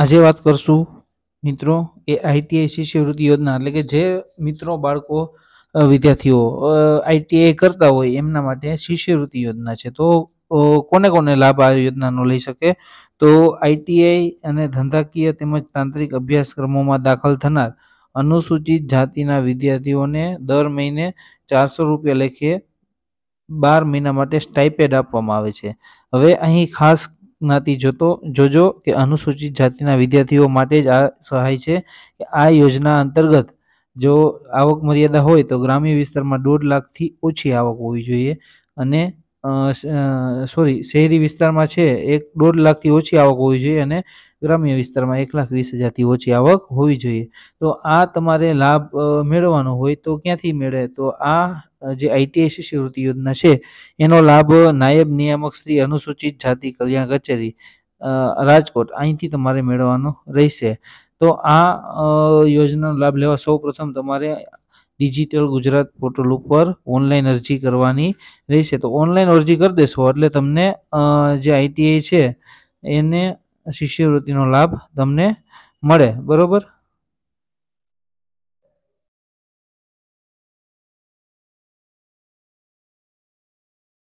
આજે વાત કરશું મિત્રો એ આઈટીઆઈ શિષ્યવૃત્તિ યોજના એટલે કે જે મિત્રો બાળકો વિદ્યાર્થીઓ આઈટીઆઈ કરતા હોય એમના માટે શિષ્યવૃત્તિ યોજના છે તો કોને કોને લાભ આ યોજનાનો લઈ શકે તો આઈટીઆઈ અને ધંધાકીય તેમજ તાંત્રિક અભ્યાસક્રમોમાં દાખલ થનાર અનુસૂચિત જાતિના વિદ્યાર્થીઓને દર મહિને ચારસો રૂપિયા લેખે બાર મહિના માટે સ્ટાઇપેડ આપવામાં આવે છે હવે અહીં ખાસ જ્ઞાતિ જોતો જોજો કે અનુસૂચિત જાતિના વિદ્યાર્થીઓ માટે જ આ સહાય છે કે આ યોજના અંતર્ગત જો આવક મર્યાદા હોય તો ગ્રામ્ય વિસ્તારમાં દોઢ લાખથી ઓછી આવક હોવી જોઈએ અને સોરી શહેરી વિસ્તારમાં છે એક દોઢ લાખથી ઓછી આવક હોવી જોઈએ અને ગ્રામ્ય વિસ્તારમાં એક લાખ વીસ હજારથી ઓછી આવક હોવી જોઈએ તો આ તમારે લાભ મેળવવાનો હોય તો ક્યાંથી મેળે તો આ જે આઈટીઆઈ શિષ્યવૃત્તિ યોજના છે એનો લાભ નાયબ નિયામક શ્રી અનુસૂચિત જાતિ કલ્યાણ કચેરી રાજકોટ અહીંથી તમારે મેળવવાનો રહેશે તો આ યોજનાનો લાભ લેવા સૌ પ્રથમ તમારે ડિજિટલ ગુજરાત પોર્ટલ ઉપર ઓનલાઈન અરજી કરવાની રહેશે તો ઓનલાઈન અરજી કરી દેશો એટલે તમને જે આઈટીઆઈ છે એને શિષ્યવૃત્તિનો લાભ તમને મળે બરાબર